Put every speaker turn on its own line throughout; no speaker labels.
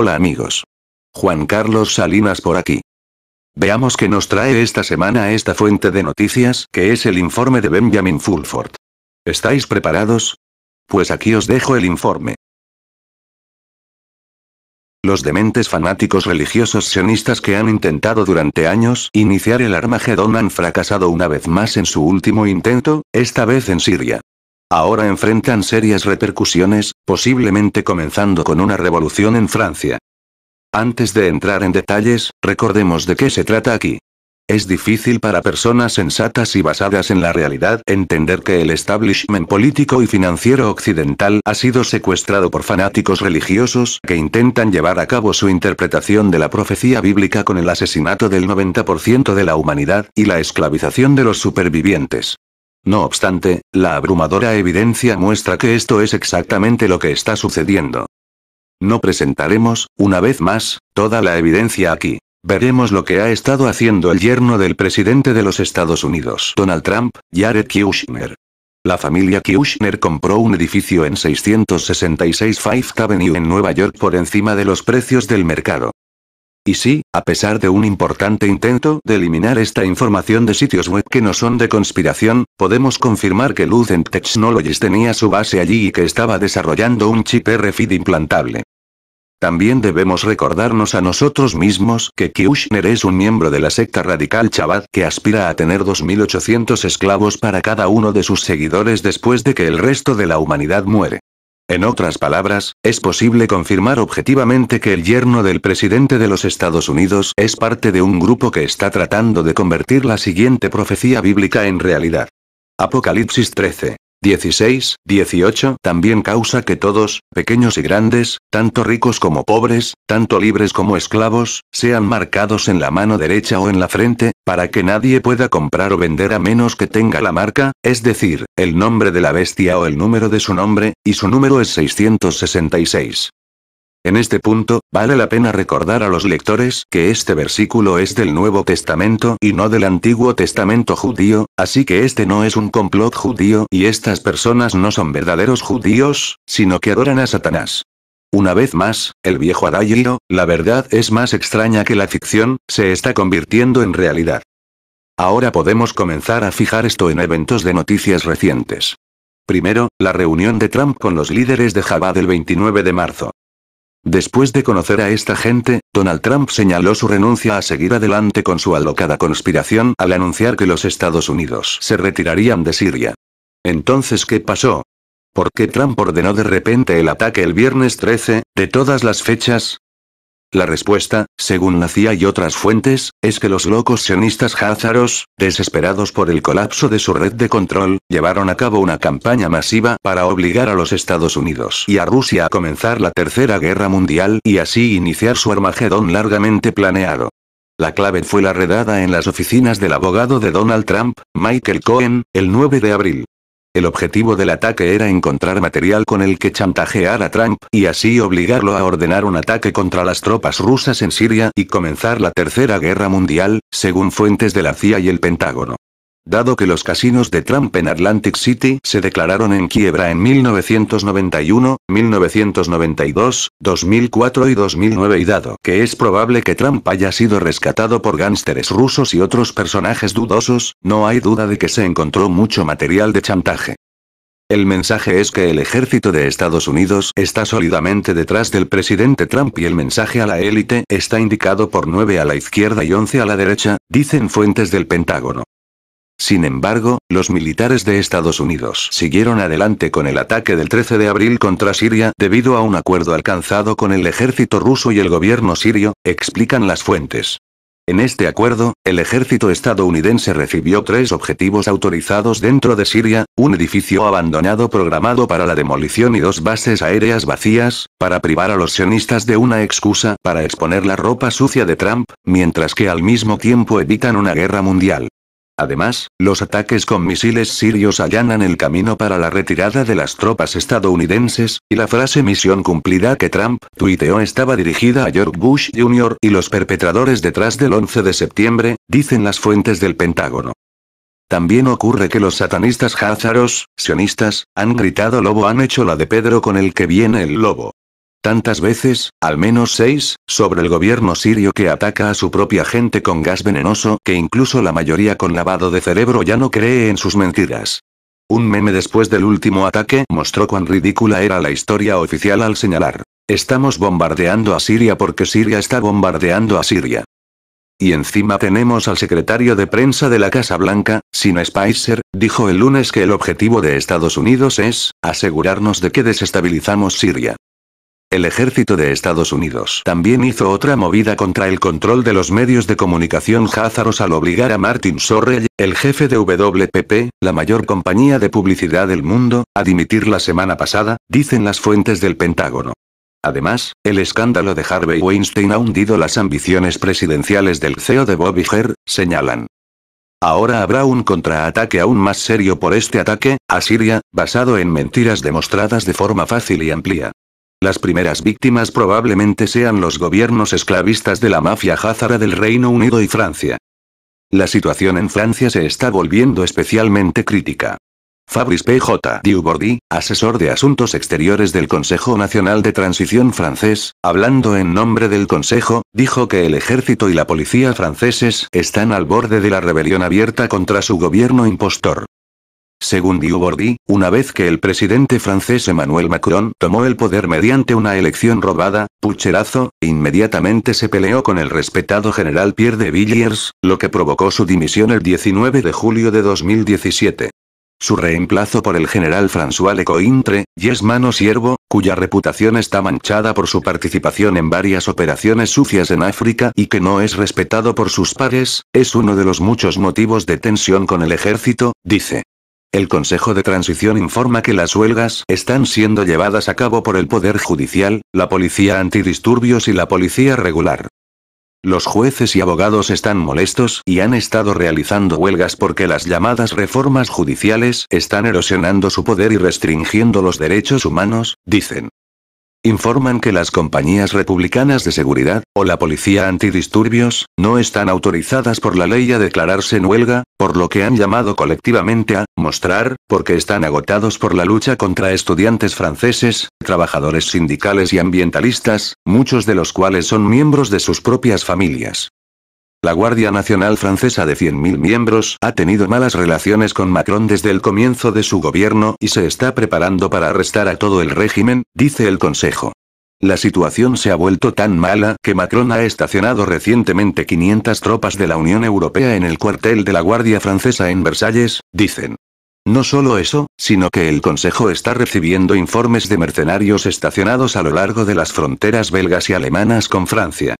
Hola amigos. Juan Carlos Salinas por aquí. Veamos qué nos trae esta semana esta fuente de noticias, que es el informe de Benjamin Fulford. ¿Estáis preparados? Pues aquí os dejo el informe. Los dementes fanáticos religiosos sionistas que han intentado durante años iniciar el Armagedón han fracasado una vez más en su último intento, esta vez en Siria ahora enfrentan serias repercusiones, posiblemente comenzando con una revolución en Francia. Antes de entrar en detalles, recordemos de qué se trata aquí. Es difícil para personas sensatas y basadas en la realidad entender que el establishment político y financiero occidental ha sido secuestrado por fanáticos religiosos que intentan llevar a cabo su interpretación de la profecía bíblica con el asesinato del 90% de la humanidad y la esclavización de los supervivientes. No obstante, la abrumadora evidencia muestra que esto es exactamente lo que está sucediendo. No presentaremos, una vez más, toda la evidencia aquí. Veremos lo que ha estado haciendo el yerno del presidente de los Estados Unidos, Donald Trump, Jared Kushner. La familia Kushner compró un edificio en 666 Fifth Avenue en Nueva York por encima de los precios del mercado. Y sí, a pesar de un importante intento de eliminar esta información de sitios web que no son de conspiración, podemos confirmar que Lucent Technologies tenía su base allí y que estaba desarrollando un chip RFID implantable. También debemos recordarnos a nosotros mismos que Kushner es un miembro de la secta radical Chabad que aspira a tener 2.800 esclavos para cada uno de sus seguidores después de que el resto de la humanidad muere. En otras palabras, es posible confirmar objetivamente que el yerno del presidente de los Estados Unidos es parte de un grupo que está tratando de convertir la siguiente profecía bíblica en realidad. Apocalipsis 13. 16, 18, también causa que todos, pequeños y grandes, tanto ricos como pobres, tanto libres como esclavos, sean marcados en la mano derecha o en la frente, para que nadie pueda comprar o vender a menos que tenga la marca, es decir, el nombre de la bestia o el número de su nombre, y su número es 666. En este punto, vale la pena recordar a los lectores que este versículo es del Nuevo Testamento y no del Antiguo Testamento judío, así que este no es un complot judío y estas personas no son verdaderos judíos, sino que adoran a Satanás. Una vez más, el viejo adagio, la verdad es más extraña que la ficción, se está convirtiendo en realidad. Ahora podemos comenzar a fijar esto en eventos de noticias recientes. Primero, la reunión de Trump con los líderes de Java del 29 de marzo. Después de conocer a esta gente, Donald Trump señaló su renuncia a seguir adelante con su alocada conspiración al anunciar que los Estados Unidos se retirarían de Siria. Entonces, ¿qué pasó? ¿Por qué Trump ordenó de repente el ataque el viernes 13, de todas las fechas? La respuesta, según la CIA y otras fuentes, es que los locos sionistas házaros, desesperados por el colapso de su red de control, llevaron a cabo una campaña masiva para obligar a los Estados Unidos y a Rusia a comenzar la Tercera Guerra Mundial y así iniciar su Armagedón largamente planeado. La clave fue la redada en las oficinas del abogado de Donald Trump, Michael Cohen, el 9 de abril. El objetivo del ataque era encontrar material con el que chantajear a Trump, y así obligarlo a ordenar un ataque contra las tropas rusas en Siria y comenzar la Tercera Guerra Mundial, según fuentes de la CIA y el Pentágono. Dado que los casinos de Trump en Atlantic City se declararon en quiebra en 1991, 1992, 2004 y 2009 y dado que es probable que Trump haya sido rescatado por gánsteres rusos y otros personajes dudosos, no hay duda de que se encontró mucho material de chantaje. El mensaje es que el ejército de Estados Unidos está sólidamente detrás del presidente Trump y el mensaje a la élite está indicado por 9 a la izquierda y 11 a la derecha, dicen fuentes del Pentágono. Sin embargo, los militares de Estados Unidos siguieron adelante con el ataque del 13 de abril contra Siria debido a un acuerdo alcanzado con el ejército ruso y el gobierno sirio, explican las fuentes. En este acuerdo, el ejército estadounidense recibió tres objetivos autorizados dentro de Siria, un edificio abandonado programado para la demolición y dos bases aéreas vacías, para privar a los sionistas de una excusa para exponer la ropa sucia de Trump, mientras que al mismo tiempo evitan una guerra mundial. Además, los ataques con misiles sirios allanan el camino para la retirada de las tropas estadounidenses, y la frase misión cumplida que Trump tuiteó estaba dirigida a George Bush Jr. y los perpetradores detrás del 11 de septiembre, dicen las fuentes del Pentágono. También ocurre que los satanistas házaros, sionistas, han gritado lobo han hecho la de Pedro con el que viene el lobo tantas veces, al menos seis, sobre el gobierno sirio que ataca a su propia gente con gas venenoso que incluso la mayoría con lavado de cerebro ya no cree en sus mentiras. Un meme después del último ataque mostró cuán ridícula era la historia oficial al señalar. Estamos bombardeando a Siria porque Siria está bombardeando a Siria. Y encima tenemos al secretario de prensa de la Casa Blanca, Sin Spicer, dijo el lunes que el objetivo de Estados Unidos es, asegurarnos de que desestabilizamos Siria. El ejército de Estados Unidos también hizo otra movida contra el control de los medios de comunicación házaros al obligar a Martin Sorrell, el jefe de WPP, la mayor compañía de publicidad del mundo, a dimitir la semana pasada, dicen las fuentes del Pentágono. Además, el escándalo de Harvey Weinstein ha hundido las ambiciones presidenciales del CEO de Bobby Herr, señalan. Ahora habrá un contraataque aún más serio por este ataque, a Siria, basado en mentiras demostradas de forma fácil y amplia. Las primeras víctimas probablemente sean los gobiernos esclavistas de la mafia házara del Reino Unido y Francia. La situación en Francia se está volviendo especialmente crítica. Fabrice P.J. Dubordy, asesor de Asuntos Exteriores del Consejo Nacional de Transición francés, hablando en nombre del Consejo, dijo que el ejército y la policía franceses están al borde de la rebelión abierta contra su gobierno impostor. Según Bordi, una vez que el presidente francés Emmanuel Macron tomó el poder mediante una elección robada, pucherazo, inmediatamente se peleó con el respetado general Pierre de Villiers, lo que provocó su dimisión el 19 de julio de 2017. Su reemplazo por el general François Lecointre, es mano siervo, cuya reputación está manchada por su participación en varias operaciones sucias en África y que no es respetado por sus pares, es uno de los muchos motivos de tensión con el ejército, dice. El Consejo de Transición informa que las huelgas están siendo llevadas a cabo por el Poder Judicial, la Policía Antidisturbios y la Policía Regular. Los jueces y abogados están molestos y han estado realizando huelgas porque las llamadas reformas judiciales están erosionando su poder y restringiendo los derechos humanos, dicen informan que las compañías republicanas de seguridad, o la policía antidisturbios, no están autorizadas por la ley a declararse en huelga, por lo que han llamado colectivamente a mostrar, porque están agotados por la lucha contra estudiantes franceses, trabajadores sindicales y ambientalistas, muchos de los cuales son miembros de sus propias familias. La Guardia Nacional Francesa de 100.000 miembros ha tenido malas relaciones con Macron desde el comienzo de su gobierno y se está preparando para arrestar a todo el régimen, dice el Consejo. La situación se ha vuelto tan mala que Macron ha estacionado recientemente 500 tropas de la Unión Europea en el cuartel de la Guardia Francesa en Versalles, dicen. No solo eso, sino que el Consejo está recibiendo informes de mercenarios estacionados a lo largo de las fronteras belgas y alemanas con Francia.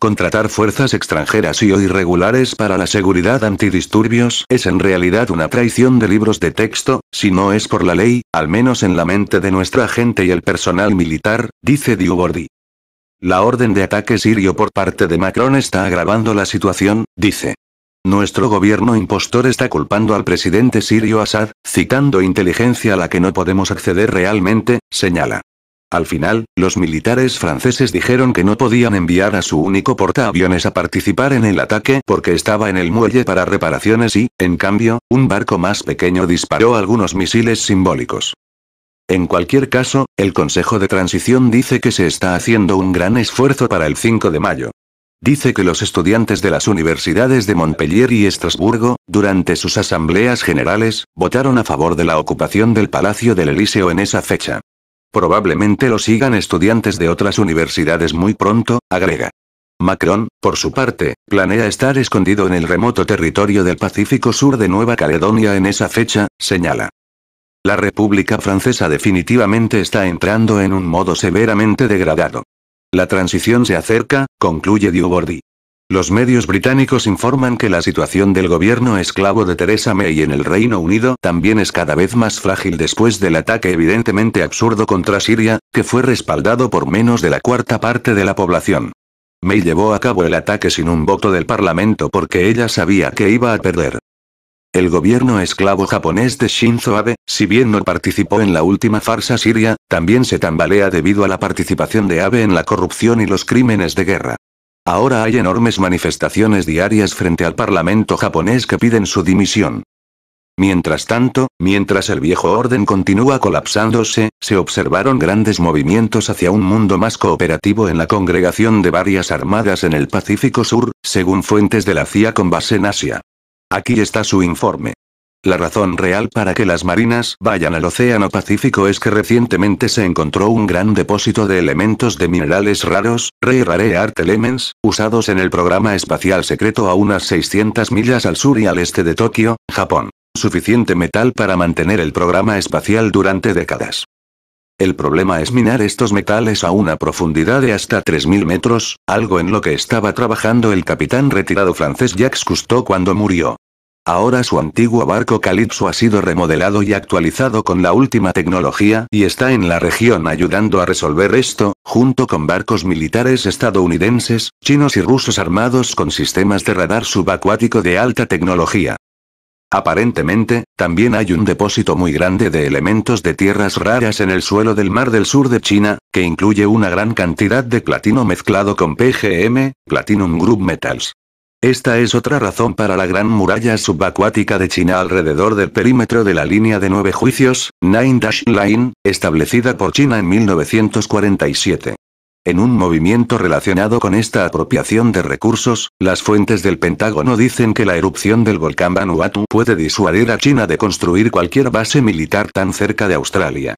Contratar fuerzas extranjeras y o irregulares para la seguridad antidisturbios es en realidad una traición de libros de texto, si no es por la ley, al menos en la mente de nuestra gente y el personal militar, dice Diubordi. La orden de ataque sirio por parte de Macron está agravando la situación, dice. Nuestro gobierno impostor está culpando al presidente sirio Assad, citando inteligencia a la que no podemos acceder realmente, señala. Al final, los militares franceses dijeron que no podían enviar a su único portaaviones a participar en el ataque porque estaba en el muelle para reparaciones y, en cambio, un barco más pequeño disparó algunos misiles simbólicos. En cualquier caso, el Consejo de Transición dice que se está haciendo un gran esfuerzo para el 5 de mayo. Dice que los estudiantes de las universidades de Montpellier y Estrasburgo, durante sus asambleas generales, votaron a favor de la ocupación del Palacio del Elíseo en esa fecha. Probablemente lo sigan estudiantes de otras universidades muy pronto, agrega. Macron, por su parte, planea estar escondido en el remoto territorio del Pacífico Sur de Nueva Caledonia en esa fecha, señala. La República Francesa definitivamente está entrando en un modo severamente degradado. La transición se acerca, concluye Dubordi. Los medios británicos informan que la situación del gobierno esclavo de Theresa May en el Reino Unido también es cada vez más frágil después del ataque evidentemente absurdo contra Siria, que fue respaldado por menos de la cuarta parte de la población. May llevó a cabo el ataque sin un voto del Parlamento porque ella sabía que iba a perder. El gobierno esclavo japonés de Shinzo Abe, si bien no participó en la última farsa siria, también se tambalea debido a la participación de Abe en la corrupción y los crímenes de guerra. Ahora hay enormes manifestaciones diarias frente al Parlamento japonés que piden su dimisión. Mientras tanto, mientras el viejo orden continúa colapsándose, se observaron grandes movimientos hacia un mundo más cooperativo en la congregación de varias armadas en el Pacífico Sur, según fuentes de la CIA con base en Asia. Aquí está su informe. La razón real para que las marinas vayan al Océano Pacífico es que recientemente se encontró un gran depósito de elementos de minerales raros, Rare Rare Art Elements, usados en el programa espacial secreto a unas 600 millas al sur y al este de Tokio, Japón. Suficiente metal para mantener el programa espacial durante décadas. El problema es minar estos metales a una profundidad de hasta 3.000 metros, algo en lo que estaba trabajando el capitán retirado francés Jacques Cousteau cuando murió. Ahora su antiguo barco Calypso ha sido remodelado y actualizado con la última tecnología y está en la región ayudando a resolver esto, junto con barcos militares estadounidenses, chinos y rusos armados con sistemas de radar subacuático de alta tecnología. Aparentemente, también hay un depósito muy grande de elementos de tierras raras en el suelo del mar del sur de China, que incluye una gran cantidad de platino mezclado con PGM, Platinum Group Metals. Esta es otra razón para la gran muralla subacuática de China alrededor del perímetro de la línea de nueve juicios, Nine Dash Line, establecida por China en 1947. En un movimiento relacionado con esta apropiación de recursos, las fuentes del Pentágono dicen que la erupción del volcán Vanuatu puede disuadir a China de construir cualquier base militar tan cerca de Australia.